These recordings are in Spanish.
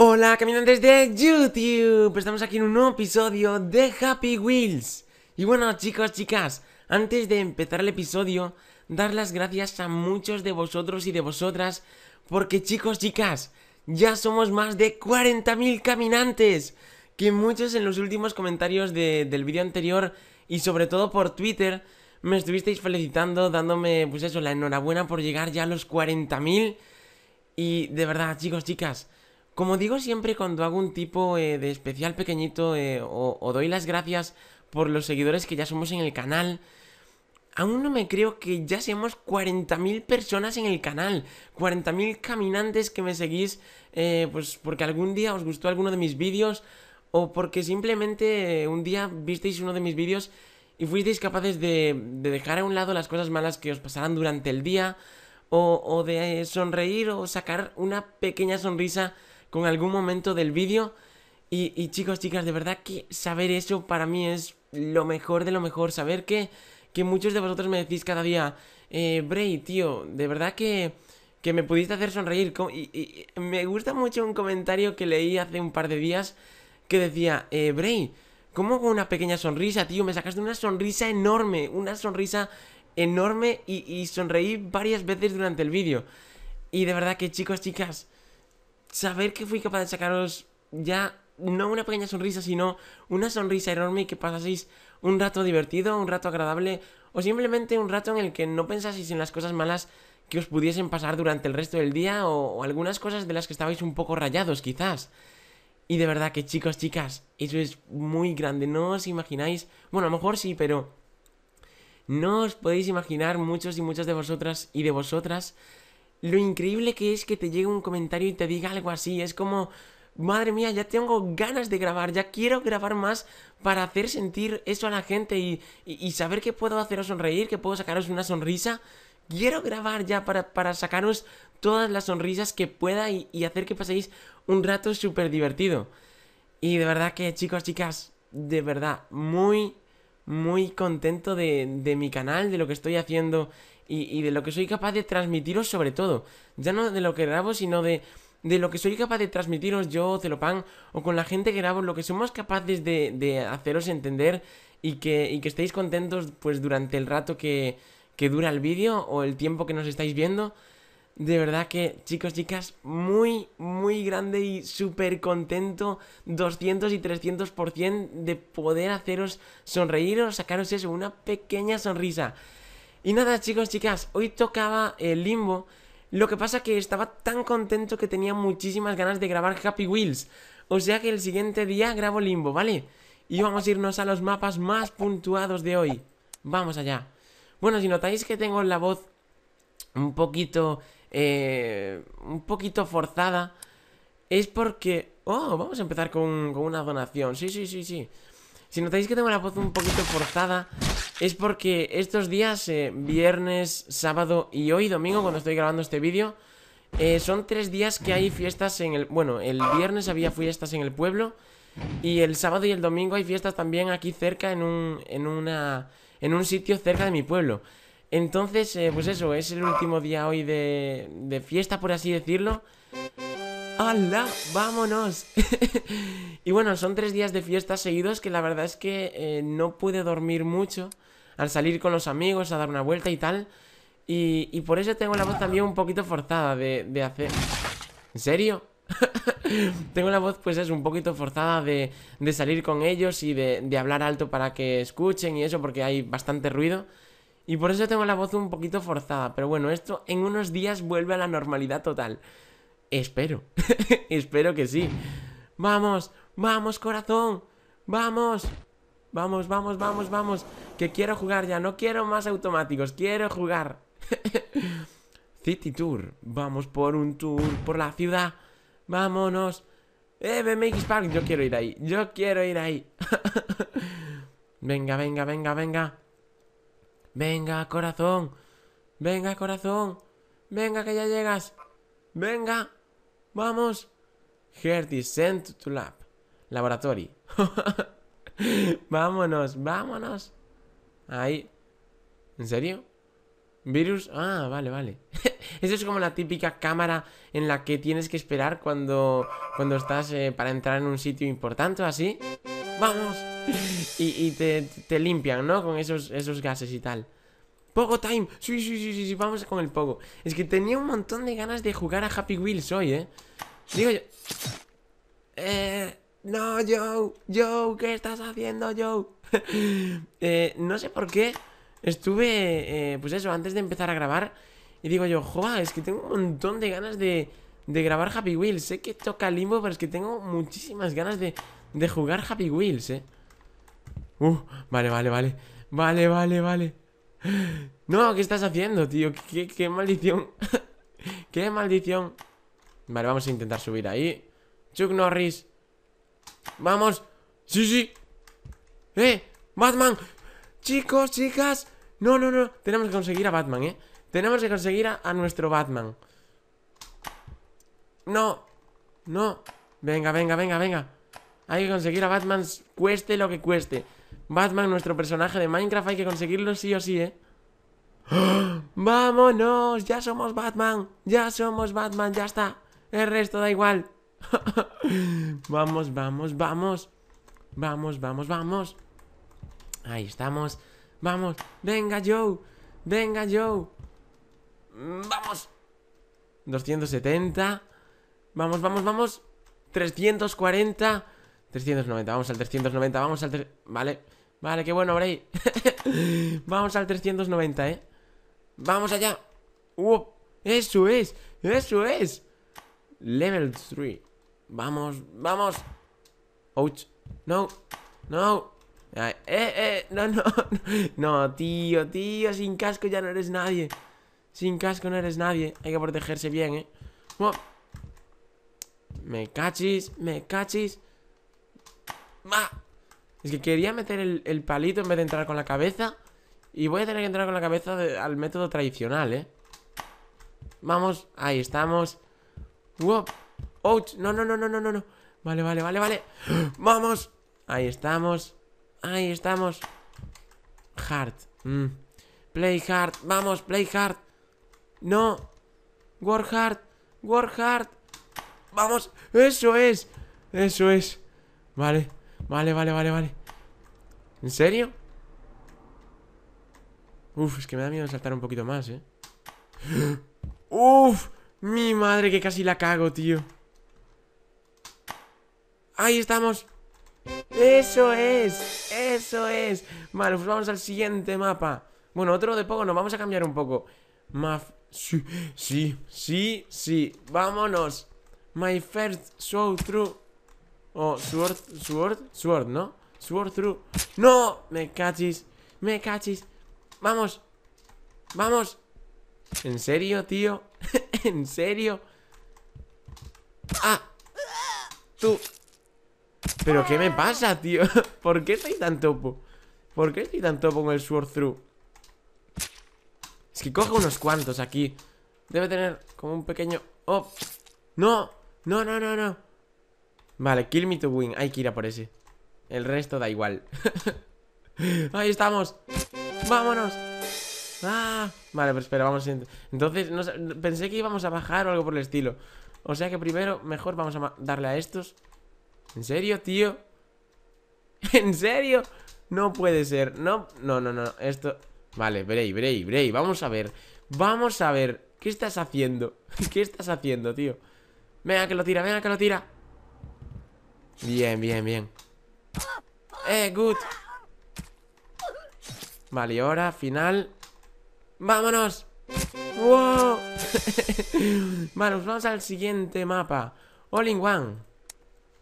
Hola caminantes de YouTube, estamos aquí en un nuevo episodio de Happy Wheels Y bueno chicos, chicas, antes de empezar el episodio, dar las gracias a muchos de vosotros y de vosotras Porque chicos, chicas, ya somos más de 40.000 caminantes Que muchos en los últimos comentarios del vídeo anterior y sobre todo por Twitter Me estuvisteis felicitando, dándome pues eso, la enhorabuena por llegar ya a los 40.000 Y de verdad chicos, chicas como digo siempre cuando hago un tipo eh, de especial pequeñito eh, o, doy las gracias por los seguidores que ya somos en el canal, aún no me creo que ya seamos 40.000 personas en el canal, 40.000 caminantes que me seguís, eh, pues porque algún día os gustó alguno de mis vídeos o porque simplemente un día visteis uno de mis vídeos y fuisteis capaces de, dejar a un lado las cosas malas que os pasaran durante el día o de sonreír o sacar una pequeña sonrisa con algún momento del vídeo. Y, chicos, chicas, de verdad que saber eso para mí es lo mejor de lo mejor. Saber que, muchos de vosotros me decís cada día, eh, Bray, tío, de verdad que, que me pudiste hacer sonreír. Y, y, me gusta mucho un comentario que leí hace un par de días que decía, eh, Bray, ¿cómo con una pequeña sonrisa, tío? Me sacaste una sonrisa enorme, una sonrisa enorme y, y sonreí varias veces durante el vídeo. Y de verdad que, chicos, chicas saber que fui capaz de sacaros ya no una pequeña sonrisa, sino una sonrisa enorme y que pasaseis un rato divertido, un rato agradable, o simplemente un rato en el que no pensaseis en las cosas malas que os pudiesen pasar durante el resto del día o, algunas cosas de las que estabais un poco rayados quizás. Y de verdad que chicos, chicas, eso es muy grande, no os imagináis, bueno, a lo mejor sí, pero no os podéis imaginar muchos y muchas de vosotras y de vosotras lo increíble que es que te llegue un comentario y te diga algo así. Es como, madre mía, ya tengo ganas de grabar, ya quiero grabar más para hacer sentir eso a la gente y, saber que puedo haceros sonreír, que puedo sacaros una sonrisa. Quiero grabar ya para, sacaros todas las sonrisas que pueda y, hacer que paséis un rato súper divertido. Y de verdad que chicos, chicas, de verdad, muy, muy contento de, de mi canal, de lo que estoy haciendo y, de lo que soy capaz de transmitiros sobre todo. Ya no de lo que grabo, sino de de lo que soy capaz de transmitiros yo, Celopan, o con la gente que grabo, lo que somos capaces de, de haceros entender y que, y que, estéis contentos pues durante el rato que, que dura el vídeo o el tiempo que nos estáis viendo. De verdad que, chicos, chicas, muy, muy grande y súper contento, 200 y 300% de poder haceros sonreír o sacaros eso, una pequeña sonrisa. Y nada, chicos, chicas, hoy tocaba el limbo. Lo que pasa que estaba tan contento que tenía muchísimas ganas de grabar Happy Wheels. O sea que el siguiente día grabo limbo, ¿vale? Y vamos a irnos a los mapas más puntuados de hoy. Vamos allá. Bueno, si notáis que tengo la voz un poquito... Eh, un poquito forzada, es porque... Oh, vamos a empezar con, con una donación. Sí, sí, sí, sí. Si notáis que tengo la voz un poquito forzada, es porque estos días, eh, viernes, sábado y hoy domingo, cuando estoy grabando este vídeo, eh, son tres días que hay fiestas en el... Bueno, el viernes había fiestas en el pueblo y el sábado y el domingo hay fiestas también aquí cerca en un, en una, en un sitio cerca de mi pueblo. Entonces, eh, pues eso, es el último día hoy de, de fiesta, por así decirlo. ¡Hala! ¡Vámonos! y bueno, son tres días de fiesta seguidos que la verdad es que eh, no pude dormir mucho al salir con los amigos a dar una vuelta y tal. Y, por eso tengo la voz también un poquito forzada de, hacer... ¿En serio? tengo la voz pues es un poquito forzada de, salir con ellos y de, de hablar alto para que escuchen y eso porque hay bastante ruido. Y por eso tengo la voz un poquito forzada, pero bueno, esto en unos días vuelve a la normalidad total. Espero, espero que sí. Vamos, vamos corazón, vamos. Vamos, vamos, vamos, vamos. Que quiero jugar ya, no quiero más automáticos, quiero jugar. City Tour, vamos por un tour por la ciudad. Vámonos. Eh, Park, yo quiero ir ahí, yo quiero ir ahí. venga, venga, venga, venga. Venga, corazón. Venga, corazón. Venga, que ya llegas. Venga. Vamos. Gertie, sent to lab. Laboratory. vámonos, vámonos. Ahí. ¿En serio? Virus. Ah, vale, vale. Eso es como la típica cámara en la que tienes que esperar cuando, cuando estás eh, para entrar en un sitio importante así. ¡Vamos! Y, te, limpian, ¿no? Con esos gases y tal. Pogo Time. Sí, sí, sí, sí, sí, vamos con el Pogo. Es que tenía un montón de ganas de jugar a Happy Wheels hoy, ¿eh? Digo yo... Eh... No, Joe, Joe, ¿qué estás haciendo, Joe? eh, no sé por qué estuve, eh, pues eso, antes de empezar a grabar Y digo yo, joa, es que tengo un montón de ganas de, de grabar Happy Wheels Sé que toca Limbo, pero es que tengo muchísimas ganas de, de jugar Happy Wheels, eh Uh, vale, vale, vale Vale, vale, vale no, ¿qué estás haciendo, tío? ¿Qué, maldición? ¡Qué maldición! Vale, vamos a intentar subir ahí Chuck Norris ¡Vamos! ¡Sí, sí! ¡Eh! ¡Batman! ¡Chicos, chicas! No, no, no Tenemos que conseguir a Batman, ¿eh? Tenemos que conseguir a nuestro Batman ¡No! ¡No! Venga, venga, venga, venga Hay que conseguir a Batman Cueste lo que cueste Batman, nuestro personaje de Minecraft, hay que conseguirlo sí o sí, ¿eh? ¡Vámonos! ¡Ya somos Batman! ¡Ya somos Batman! ¡Ya está! El resto da igual. vamos, vamos, vamos. Vamos, vamos, vamos. Ahí estamos. Vamos. Venga, Joe. Venga, Joe. Vamos. 270. Vamos, vamos, vamos. 340. 390. Vamos al 390. Vamos al... Vale. Vale, qué bueno, Bray Vamos al 390, ¿eh? Vamos allá uh, ¡Eso es! ¡Eso es! Level 3 Vamos, vamos Ouch No, no eh, eh, no, no No, tío, tío, sin casco ya no eres nadie Sin casco no eres nadie Hay que protegerse bien, eh Me cachis, me cachis Ma es que quería meter el, palito en vez de entrar con la cabeza Y voy a tener que entrar con la cabeza al método tradicional, ¿eh? Vamos, ahí estamos ¡Wow! ¡Ouch! No, no, no, no, no, no Vale, vale, vale, vale ¡Vamos! Ahí estamos Ahí estamos Hard mm. Play hard, vamos, play hard No Work hard, work hard Vamos, eso es Eso es Vale Vale, vale, vale, vale ¿En serio? Uf, es que me da miedo saltar un poquito más, eh Uf Mi madre que casi la cago, tío Ahí estamos Eso es Eso es Vale, pues vamos al siguiente mapa Bueno, otro de poco, ¿no? vamos a cambiar un poco Maf... Sí, sí, sí, sí Vámonos My first show through Oh, sword, sword, sword, ¿no? Sword through ¡No! Me cachis, me cachis ¡Vamos! ¡Vamos! ¿En serio, tío? ¿En serio? ¡Ah! Tú ¿Pero qué me pasa, tío? ¿Por qué estoy tan topo? ¿Por qué estoy tan topo con el sword through? Es que coge unos cuantos aquí Debe tener como un pequeño... ¡Oh! ¡No! ¡No, no, no, no! Vale, kill me to win. Hay que ir a por ese. El resto da igual. Ahí estamos. Vámonos. Ah, vale, pero pues espera, vamos. Entonces, pensé que íbamos a bajar o algo por el estilo. O sea que primero, mejor vamos a darle a estos. ¿En serio, tío? ¿En serio? No puede ser. No, no, no, no. Esto. Vale, Bray, Bray, Bray. Vamos a ver. Vamos a ver. ¿Qué estás haciendo? ¿Qué estás haciendo, tío? Venga que lo tira, venga que lo tira. Bien, bien, bien. Eh, good. Vale, y ahora, final. ¡Vámonos! ¡Wow! vale, pues vamos al siguiente mapa. All in one.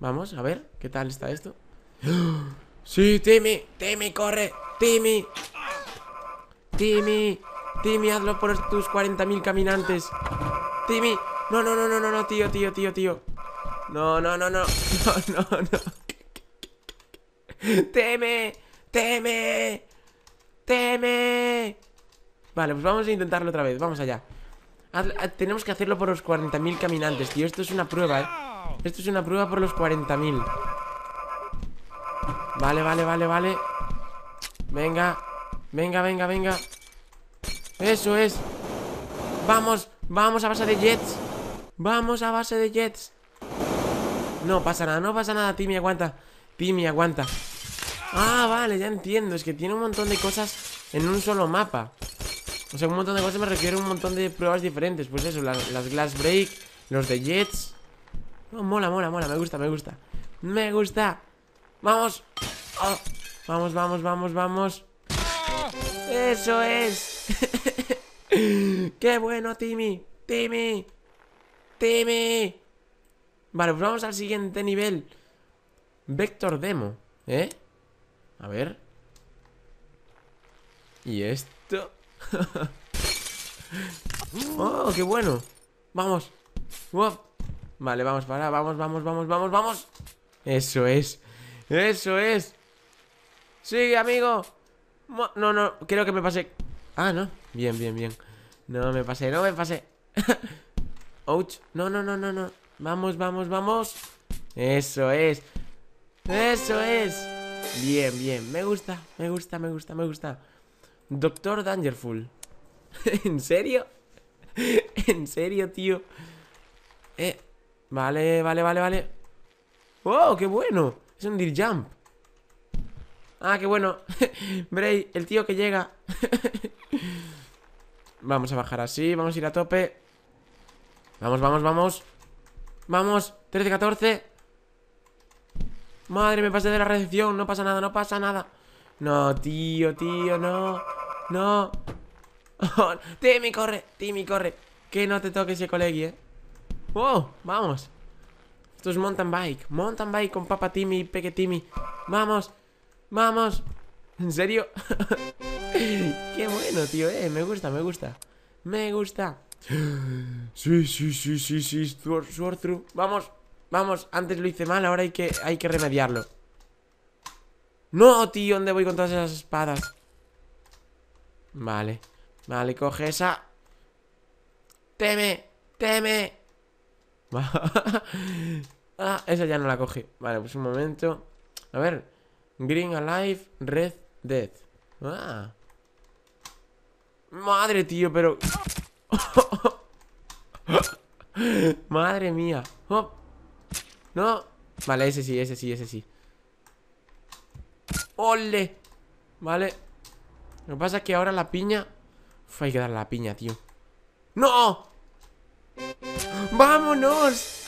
Vamos, a ver, ¿qué tal está esto? ¡Sí, Timmy! ¡Timmy, corre! ¡Timmy! ¡Timmy! ¡Timmy, hazlo por tus 40.000 caminantes! ¡Timmy! ¡No, no, no, no, no, no, tío, tío, tío, tío! No, no, no, no. No, no, no. Teme. Teme. Teme. Vale, pues vamos a intentarlo otra vez. Vamos allá. tenemos que hacerlo por los 40.000 caminantes, tío. Esto es una prueba, ¿eh? Esto es una prueba por los 40.000. Vale, vale, vale, vale. Venga. Venga, venga, venga. Eso es. Vamos, vamos a base de jets. Vamos a base de jets. No pasa nada, no pasa nada, Timmy, aguanta Timmy, aguanta Ah, vale, ya entiendo, es que tiene un montón de cosas en un solo mapa O sea, un montón de cosas me requiere un montón de pruebas diferentes Pues eso, las, Glass Break, los de Jets no, Mola, mola, mola, me gusta, me gusta Me gusta Vamos oh, Vamos, vamos, vamos, vamos Eso es Qué bueno, Timmy Timmy Timmy Vale, pues vamos al siguiente nivel. Vector Demo, ¿eh? A ver. ¿Y esto? ¡Oh, qué bueno! ¡Vamos! Vale, vamos para, vamos, vamos, vamos, vamos, vamos. Eso es. Eso es. Sigue, amigo. No, no, creo que me pasé. Ah, no. Bien, bien, bien. No me pasé, no me pasé. Ouch. No, no, no, no, no. Vamos, vamos, vamos. Eso es. Eso es. Bien, bien. Me gusta, me gusta, me gusta, me gusta. Doctor Dangerful. ¿En serio? ¿En serio, tío? Eh, vale, vale, vale, vale. ¡Oh, qué bueno! Es un dir jump. Ah, qué bueno. Bray, el tío que llega. vamos a bajar así, vamos a ir a tope. Vamos, vamos, vamos. Vamos, 13, 14 Madre, me pasé de la recepción No pasa nada, no pasa nada No, tío, tío, no No Timmy, corre, Timmy, corre Que no te toque ese colegui, eh Wow, vamos Esto es mountain bike, mountain bike con papa Timmy y peque Timmy Vamos, vamos ¿En serio? Qué bueno, tío, eh Me gusta, me gusta Me gusta Sí, sí, sí, sí, sí, Sword through. Vamos, vamos, antes lo hice mal, ahora hay que, hay que remediarlo. No, tío, ¿dónde voy con todas esas espadas? Vale, vale, coge esa. Teme, teme. ah, esa ya no la coge Vale, pues un momento. A ver, Green Alive, Red Death. Ah. Madre, tío, pero... Madre mía. Oh. No. Vale, ese sí, ese sí, ese sí. ¡Ole! Vale. Lo que pasa es que ahora la piña... Uf, hay que dar la piña, tío. ¡No! ¡Vámonos!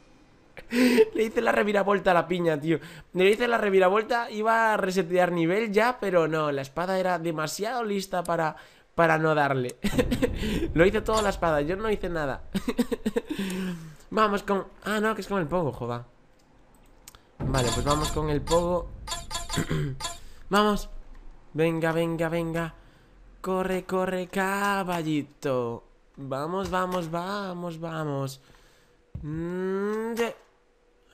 Le hice la reviravolta a la piña, tío Le hice la reviravolta, iba a resetear nivel ya Pero no, la espada era demasiado lista para para no darle. Lo hice toda la espada, yo no hice nada. vamos con... Ah, no, que es con el pogo, joda Vale, pues vamos con el pogo. vamos. Venga, venga, venga. Corre, corre, caballito. Vamos, vamos, vamos, vamos. Mm,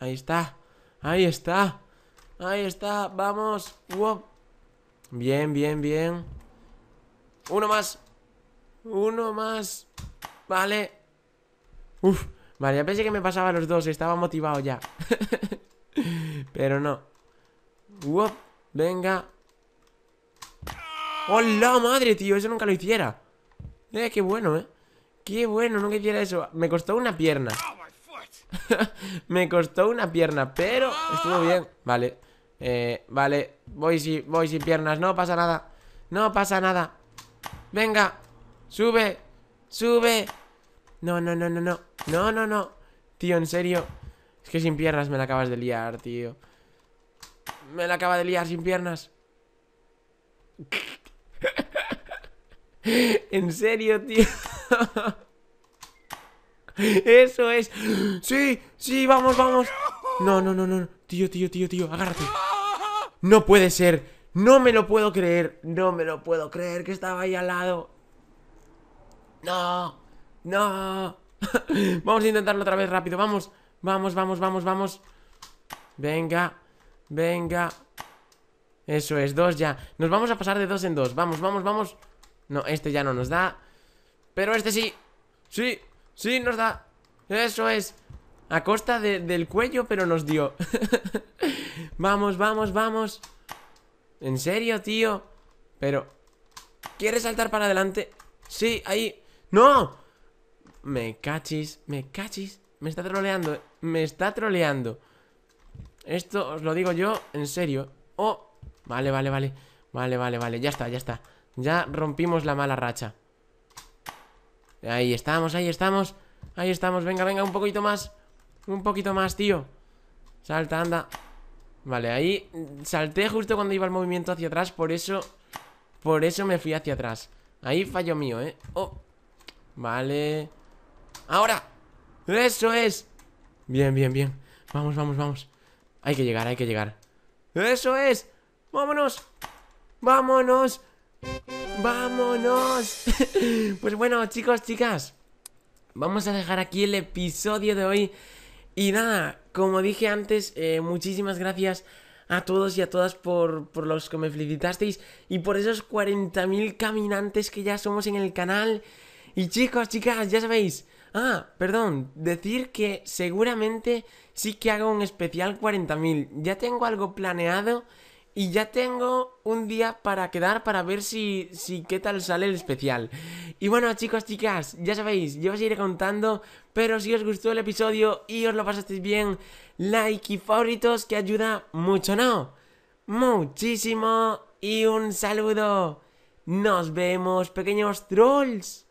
ahí está. Ahí está. Ahí está. Vamos. Wow. Bien, bien, bien. Uno más. Uno más. Vale. Uf. Vale, ya pensé que me pasaba los dos. Estaba motivado ya. Pero no. Venga. ¡Hola, madre, tío! Eso nunca lo hiciera. Eh, qué bueno, eh. Qué bueno, nunca hiciera eso. Me costó una pierna. me costó una pierna, pero estuvo bien. Vale. Eh, vale. Voy sin, voy sin piernas. No pasa nada. No pasa nada. Venga, sube, sube. No, no, no, no, no. No, no, no. Tío, en serio. Es que sin piernas me la acabas de liar, tío. Me la acaba de liar sin piernas. en serio, tío. Eso es. Sí, sí, vamos, vamos. No, no, no, no. Tío, tío, tío, tío. Agárrate. No puede ser. No me lo puedo creer, no me lo puedo creer que estaba ahí al lado. No, no. vamos a intentarlo otra vez rápido, vamos, vamos, vamos, vamos, vamos. Venga, venga. Eso es, dos ya. Nos vamos a pasar de dos en dos, vamos, vamos, vamos. No, este ya no nos da. Pero este sí, sí, sí nos da. Eso es. A costa del cuello, pero nos dio. vamos, vamos, vamos. ¿En serio, tío? Pero... ¿Quieres saltar para adelante? Sí, ahí... ¡No! Me cachis, me cachis Me está troleando, me está troleando Esto os lo digo yo En serio Oh, vale, vale, vale Vale, vale, vale, ya está, ya está Ya rompimos la mala racha Ahí estamos, ahí estamos Ahí estamos, venga, venga, un poquito más Un poquito más, tío Salta, anda Vale, ahí salté justo cuando iba el movimiento hacia atrás Por eso, por eso me fui hacia atrás Ahí fallo mío, ¿eh? Oh, vale ¡Ahora! ¡Eso es! Bien, bien, bien Vamos, vamos, vamos Hay que llegar, hay que llegar ¡Eso es! ¡Vámonos! ¡Vámonos! ¡Vámonos! pues bueno, chicos, chicas Vamos a dejar aquí el episodio de hoy y nada, como dije antes, eh, muchísimas gracias a todos y a todas por, por los que me felicitasteis y por esos 40.000 caminantes que ya somos en el canal. Y chicos, chicas, ya sabéis. Ah, perdón, decir que seguramente sí que hago un especial 40.000. Ya tengo algo planeado y ya tengo un día para quedar para ver si, si qué tal sale el especial. Y bueno chicos, chicas, ya sabéis, yo os iré contando, pero si os gustó el episodio y os lo pasasteis bien, like y favoritos que ayuda mucho, ¿no? Muchísimo y un saludo. Nos vemos, pequeños trolls.